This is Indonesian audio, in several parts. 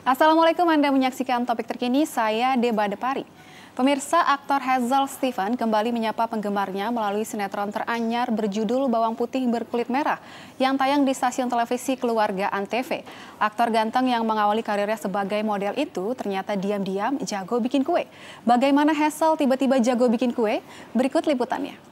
Assalamualaikum Anda menyaksikan topik terkini, saya Deba Depari. Pemirsa, aktor Hazel Stephen kembali menyapa penggemarnya melalui sinetron teranyar berjudul Bawang Putih Berkulit Merah yang tayang di stasiun televisi keluarga Antv. Aktor ganteng yang mengawali karirnya sebagai model itu ternyata diam-diam jago bikin kue. Bagaimana Hazel tiba-tiba jago bikin kue? Berikut liputannya.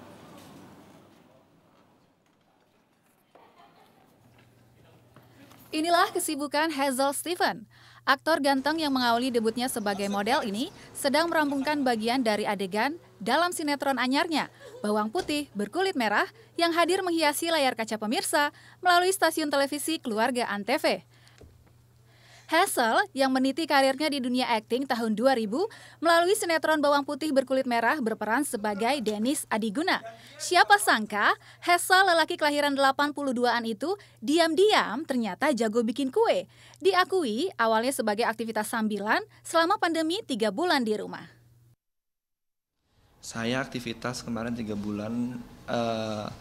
Inilah kesibukan Hazel Stephen, Aktor ganteng yang mengawali debutnya sebagai model ini sedang merampungkan bagian dari adegan dalam sinetron anyarnya, Bawang Putih Berkulit Merah, yang hadir menghiasi layar kaca pemirsa melalui stasiun televisi keluarga Antv. Hassel yang meniti karirnya di dunia akting tahun 2000 melalui sinetron Bawang Putih Berkulit Merah berperan sebagai Dennis Adiguna. Siapa sangka Hassel lelaki kelahiran 82-an itu diam-diam ternyata jago bikin kue. Diakui awalnya sebagai aktivitas sambilan selama pandemi 3 bulan di rumah. Saya aktivitas kemarin 3 bulan uh,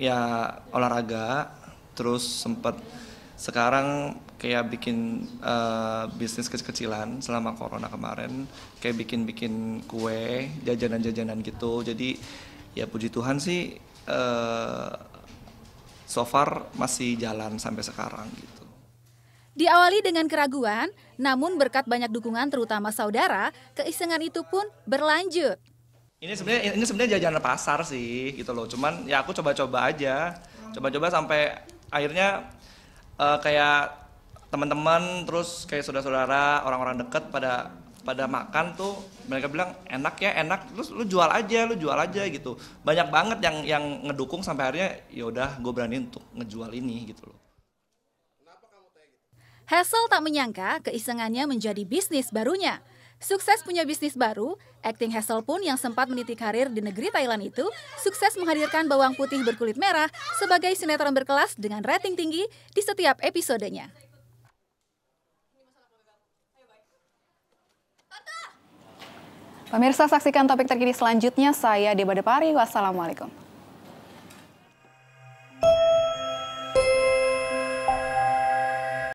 ya olahraga terus sempat sekarang kayak bikin uh, bisnis kecil-kecilan selama corona kemarin kayak bikin-bikin kue jajanan-jajanan gitu jadi ya puji Tuhan sih uh, so far masih jalan sampai sekarang gitu Diawali dengan keraguan, namun berkat banyak dukungan terutama saudara, keisengan itu pun berlanjut. Ini sebenarnya ini sebenarnya jajanan pasar sih gitu loh. Cuman ya aku coba-coba aja. Coba-coba sampai akhirnya uh, kayak teman-teman terus kayak saudara-saudara orang-orang deket pada pada makan tuh mereka bilang enak ya enak terus lu jual aja lu jual aja gitu banyak banget yang yang ngedukung sampai akhirnya yaudah gue berani untuk ngejual ini gitu loh Hassel tak menyangka keisengannya menjadi bisnis barunya. Sukses punya bisnis baru, acting Hassel pun yang sempat meniti karir di negeri Thailand itu, sukses menghadirkan bawang putih berkulit merah sebagai sinetron berkelas dengan rating tinggi di setiap episodenya. Pemirsa saksikan topik terkini selanjutnya, saya Deba Depari, wassalamualaikum.